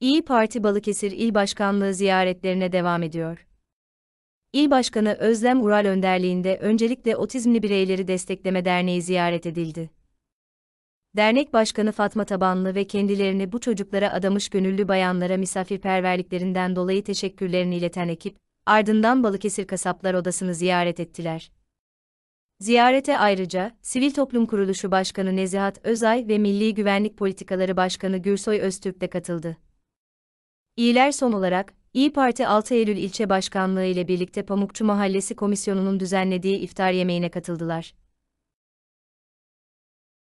İyi Parti Balıkesir İl Başkanlığı ziyaretlerine devam ediyor. İl Başkanı Özlem Ural önderliğinde öncelikle Otizmli Bireyleri Destekleme Derneği ziyaret edildi. Dernek Başkanı Fatma Tabanlı ve kendilerini bu çocuklara adamış gönüllü bayanlara misafirperverliklerinden dolayı teşekkürlerini ileten ekip, ardından Balıkesir Kasaplar Odası'nı ziyaret ettiler. Ziyarete ayrıca, Sivil Toplum Kuruluşu Başkanı Nezihat Özay ve Milli Güvenlik Politikaları Başkanı Gürsoy Öztürk de katıldı. İyiler son olarak, İyi Parti 6 Eylül ilçe başkanlığı ile birlikte Pamukçu Mahallesi Komisyonu'nun düzenlediği iftar yemeğine katıldılar.